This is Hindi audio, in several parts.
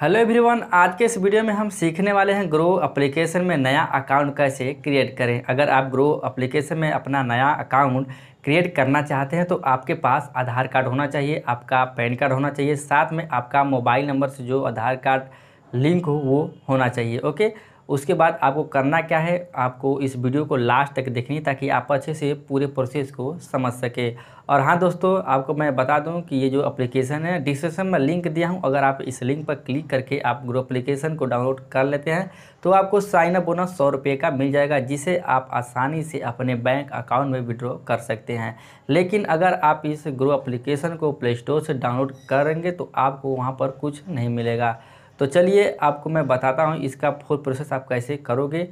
हेलो एवरीवन आज के इस वीडियो में हम सीखने वाले हैं ग्रो एप्लीकेशन में नया अकाउंट कैसे क्रिएट करें अगर आप ग्रो एप्लीकेशन में अपना नया अकाउंट क्रिएट करना चाहते हैं तो आपके पास आधार कार्ड होना चाहिए आपका पैन कार्ड होना चाहिए साथ में आपका मोबाइल नंबर से जो आधार कार्ड लिंक हो वो होना चाहिए ओके उसके बाद आपको करना क्या है आपको इस वीडियो को लास्ट तक देखनी ताकि आप अच्छे से पूरे प्रोसेस को समझ सके और हाँ दोस्तों आपको मैं बता दूं कि ये जो एप्लीकेशन है डिस्क्रिप्शन में लिंक दिया हूँ अगर आप इस लिंक पर क्लिक करके आप ग्रो एप्लीकेशन को डाउनलोड कर लेते हैं तो आपको साइन अप बोनस सौ रुपये का मिल जाएगा जिसे आप आसानी से अपने बैंक अकाउंट में विड्रॉ कर सकते हैं लेकिन अगर आप इस ग्रो एप्लीकेशन को प्ले स्टोर से डाउनलोड करेंगे तो आपको वहाँ पर कुछ नहीं मिलेगा तो चलिए आपको मैं बताता हूँ इसका फुल प्रोसेस आप कैसे करोगे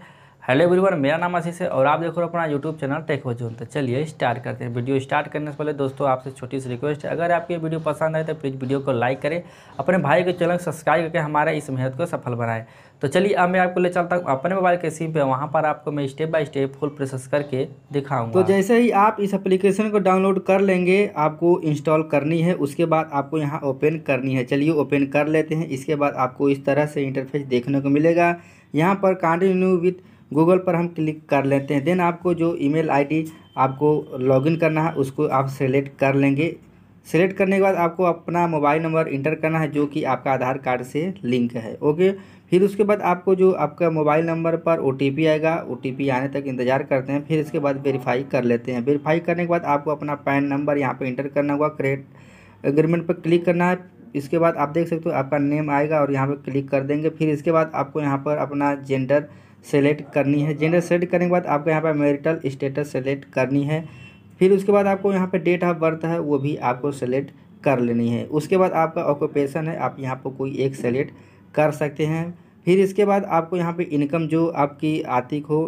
हेलो एवरीवन मेरा नाम आशीष है और आप देखो अपना यूट्यूब चैनल टेक वजून तो चलिए स्टार्ट करते हैं वीडियो स्टार्ट करने से पहले दोस्तों आपसे छोटी सी रिक्वेस्ट है अगर आपकी वीडियो पसंद आए तो प्लीज़ वीडियो को लाइक करें अपने भाई के चैनल सब्सक्राइब करके हमारे इस मेहनत को सफल बनाए तो चलिए अब मैं आपको ले चलता हूँ अपने मोबाइल के सिम पे वहाँ पर आपको मैं step by step full process करके दिखाऊँगा तो जैसे ही आप इस अप्लीकेशन को डाउनलोड कर लेंगे आपको इंस्टॉल करनी है उसके बाद आपको यहाँ ओपन करनी है चलिए ओपन कर लेते हैं इसके बाद आपको इस तरह से इंटरफेस देखने को मिलेगा यहाँ पर कंटिन्यू विथ गूगल पर हम क्लिक कर लेते हैं देन आपको जो ईमेल आईडी आपको लॉगिन करना है उसको आप सेलेक्ट कर लेंगे सेलेक्ट करने के बाद आपको अपना मोबाइल नंबर इंटर करना है जो कि आपका आधार कार्ड से लिंक है ओके फिर उसके बाद आपको जो आपका मोबाइल नंबर पर ओ आएगा ओ आने तक इंतज़ार करते हैं फिर इसके बाद वेरीफाई कर लेते हैं वेरीफाई करने के बाद आपको अपना पैन नंबर यहाँ पर इंटर करना होगा क्रेडिट एग्रीमेंट पर क्लिक करना है इसके बाद आप देख सकते हो आपका नेम आएगा और यहाँ पर क्लिक कर देंगे फिर इसके बाद आपको यहाँ पर अपना जेंडर सेलेक्ट करनी है जेंडर सेलेक्ट करने के बाद आपको यहाँ पर मेरिटल स्टेटस सेलेक्ट करनी है फिर उसके बाद आपको यहाँ पर डेट ऑफ बर्थ है वो भी आपको सेलेक्ट कर लेनी है उसके बाद आपका ऑक्यूपेशन है आप यहाँ पर कोई एक सेलेक्ट कर सकते हैं फिर इसके बाद आपको यहाँ पे इनकम जो आपकी आती हो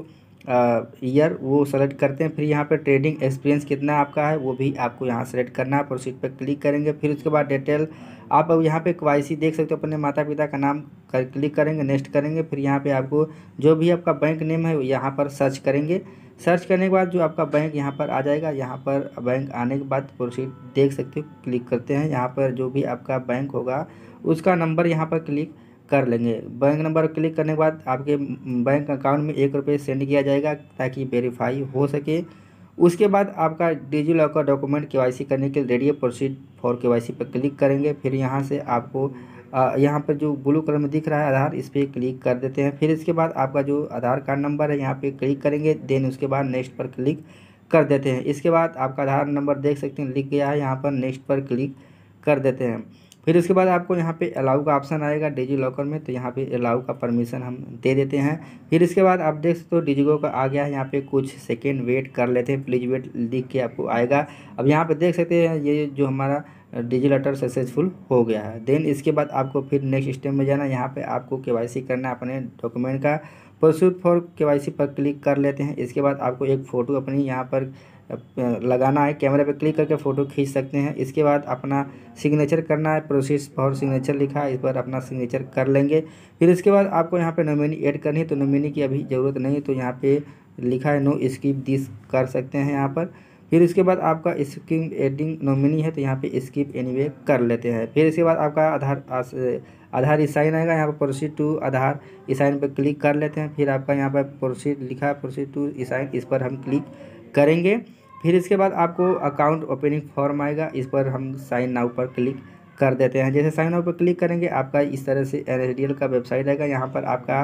ईयर वो सेलेक्ट करते हैं फिर यहाँ पे ट्रेडिंग एक्सपीरियंस कितना आपका है वो भी आपको यहाँ सेलेक्ट करना है प्रोसीड पर क्लिक करेंगे फिर उसके बाद डिटेल आप अब यहाँ पे क्वाइसी देख सकते हो अपने माता पिता का नाम कर, क्लिक करेंगे नेक्स्ट करेंगे फिर यहाँ पे आपको जो भी आपका बैंक नेम है यहाँ पर सर्च करेंगे सर्च करने के बाद जो आपका बैंक यहाँ पर आ जाएगा यहाँ पर बैंक आने के बाद प्रोसीड देख सकते हो क्लिक करते हैं यहाँ पर जो भी आपका बैंक होगा उसका नंबर यहाँ पर क्लिक कर लेंगे बैंक नंबर क्लिक करने के बाद आपके बैंक अकाउंट में एक रुपये सेंड किया जाएगा ताकि वेरीफाई हो सके उसके बाद आपका डिजी लॉकर डॉक्यूमेंट के करने के लिए रेडी प्रोसीड फॉर के पर क्लिक करेंगे फिर यहाँ से आपको यहाँ पर जो ब्लू कलर में दिख रहा है आधार इस पर क्लिक कर देते हैं फिर इसके बाद आपका जो आधार कार्ड नंबर है यहाँ पे क्लिक करेंगे देन उसके बाद नेक्स्ट पर क्लिक कर देते हैं इसके बाद आपका आधार नंबर देख सकते हैं लिख गया है यहाँ पर नेक्स्ट पर क्लिक कर देते हैं फिर उसके बाद आपको यहाँ पे अलाउ का ऑप्शन आएगा डिजी लॉकर में तो यहाँ पे अलाउ का परमिशन हम दे देते हैं फिर इसके बाद आप देख सकते हो डिजी डिजिगो का आ गया है यहाँ पे कुछ सेकेंड वेट कर लेते हैं प्लीज वेट लिख के आपको आएगा अब यहाँ पे देख सकते हैं ये जो हमारा डिजी लॉटर सक्सेसफुल हो गया है देन इसके बाद आपको फिर नेक्स्ट स्टेप में जाना यहाँ पर आपको के करना है अपने डॉक्यूमेंट का प्रोसीड फॉर के पर क्लिक कर लेते हैं इसके बाद आपको एक फ़ोटो अपनी यहाँ पर लगाना है कैमरे पर क्लिक करके फ़ोटो खींच सकते हैं इसके बाद अपना सिग्नेचर करना है प्रोसेस फॉर सिग्नेचर लिखा है इस पर अपना सिग्नेचर कर लेंगे फिर इसके बाद आपको यहाँ पे नोमिनी ऐड करनी है तो नोमिनी की अभी ज़रूरत नहीं है तो यहाँ पे लिखा है नो स्किप दिस कर सकते हैं यहाँ पर फिर इसके बाद आपका स्किप एडिंग नोमिनी है तो यहाँ पर स्किप एनी कर लेते हैं फिर इसके बाद आपका आधार आधार ई साइन आएगा यहाँ पर proceed to Aadhaar e sign पर क्लिक कर लेते हैं फिर आपका यहाँ पर प्रोसीड लिखा है प्रोसीड टू ई साइन इस पर हम क्लिक करेंगे फिर इसके बाद आपको अकाउंट ओपनिंग फॉर्म आएगा इस पर हम साइन नाउ पर क्लिक कर देते हैं जैसे साइन नाउ पर क्लिक करेंगे आपका इस तरह से एन का वेबसाइट आएगा यहाँ पर आपका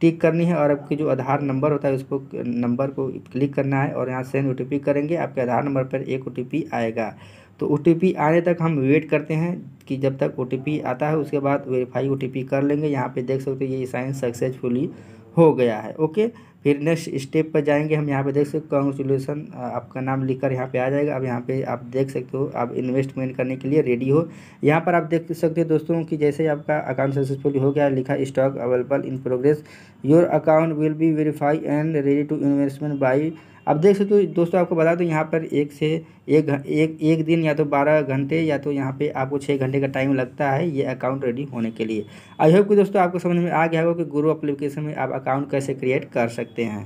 टिक करनी है और आपके जो आधार नंबर होता है उसको नंबर को क्लिक करना है और यहाँ सेंड ओ करेंगे आपके आधार नंबर पर एक ओ आएगा तो ओ आने तक हम वेट करते हैं कि जब तक ओ आता है उसके बाद वेरीफाई ओ कर लेंगे यहाँ पे देख सकते हो ये साइन सक्सेसफुली हो गया है ओके फिर नेक्स्ट स्टेप पर जाएंगे हम यहाँ पे देख सकते हो कॉन्ग्रेचुलेसन आपका नाम लिखकर यहाँ पे आ जाएगा अब यहाँ पे आप देख सकते हो आप इन्वेस्टमेंट करने के लिए रेडी हो यहाँ पर आप देख सकते हो दोस्तों कि जैसे आपका अकाउंट सक्सेसफुल हो गया लिखा stock available in progress your account will be verify and ready to investment bye अब देख सकते हो दोस्तों आपको बता दो यहाँ पर एक से एक एक एक दिन या तो बारह घंटे या तो यहाँ पे आपको छः घंटे का टाइम लगता है ये अकाउंट रेडी होने के लिए आई होप कि दोस्तों आपको समझ में आ गया होगा कि गुरु अप्लीकेशन में आप अकाउंट कैसे क्रिएट कर सकते हैं